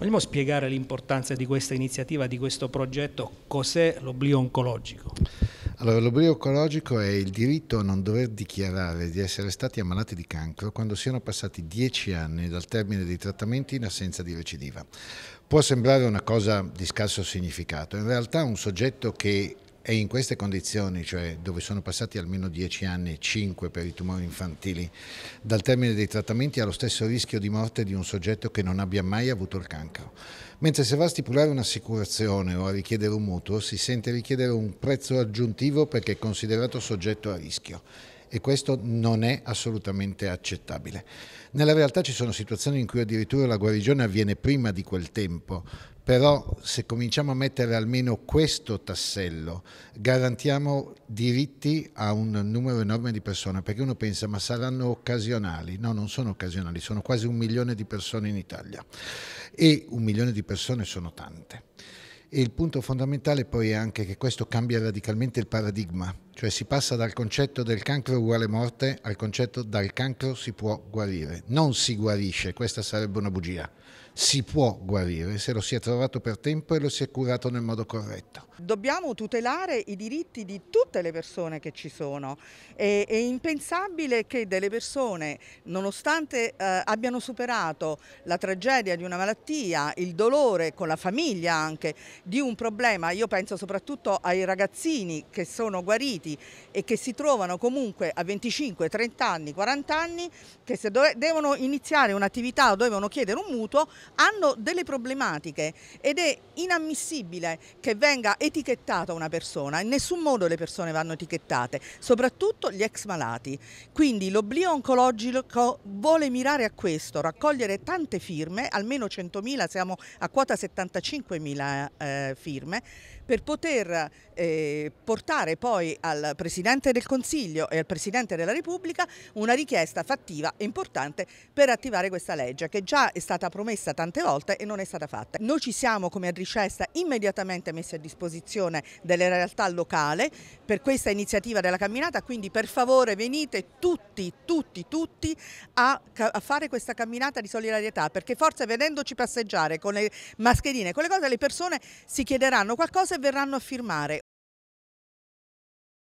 Vogliamo spiegare l'importanza di questa iniziativa, di questo progetto? Cos'è l'oblio oncologico? Allora, l'oblio oncologico è il diritto a non dover dichiarare di essere stati ammalati di cancro quando siano passati dieci anni dal termine dei trattamenti in assenza di recidiva. Può sembrare una cosa di scarso significato, in realtà un soggetto che e in queste condizioni, cioè dove sono passati almeno 10 anni e 5 per i tumori infantili, dal termine dei trattamenti ha lo stesso rischio di morte di un soggetto che non abbia mai avuto il cancro. Mentre se va a stipulare un'assicurazione o a richiedere un mutuo, si sente richiedere un prezzo aggiuntivo perché è considerato soggetto a rischio e questo non è assolutamente accettabile. Nella realtà ci sono situazioni in cui addirittura la guarigione avviene prima di quel tempo, però se cominciamo a mettere almeno questo tassello garantiamo diritti a un numero enorme di persone perché uno pensa ma saranno occasionali no non sono occasionali sono quasi un milione di persone in Italia e un milione di persone sono tante e il punto fondamentale poi è anche che questo cambia radicalmente il paradigma cioè si passa dal concetto del cancro uguale morte al concetto dal cancro si può guarire. Non si guarisce, questa sarebbe una bugia. Si può guarire se lo si è trovato per tempo e lo si è curato nel modo corretto. Dobbiamo tutelare i diritti di tutte le persone che ci sono. È, è impensabile che delle persone, nonostante eh, abbiano superato la tragedia di una malattia, il dolore con la famiglia anche, di un problema, io penso soprattutto ai ragazzini che sono guariti adulti e che si trovano comunque a 25, 30 anni, 40 anni, che se devono iniziare un'attività o devono chiedere un mutuo, hanno delle problematiche ed è inammissibile che venga etichettata una persona, in nessun modo le persone vanno etichettate, soprattutto gli ex malati. Quindi l'oblio oncologico vuole mirare a questo, raccogliere tante firme, almeno 100.000, siamo a quota 75.000 eh, firme, per poter eh, portare poi al al Presidente del Consiglio e al Presidente della Repubblica una richiesta fattiva e importante per attivare questa legge che già è stata promessa tante volte e non è stata fatta. Noi ci siamo come Adricesta immediatamente messi a disposizione delle realtà locale per questa iniziativa della camminata, quindi per favore venite tutti, tutti, tutti a, a fare questa camminata di solidarietà perché forse vedendoci passeggiare con le mascherine, con le cose le persone si chiederanno qualcosa e verranno a firmare.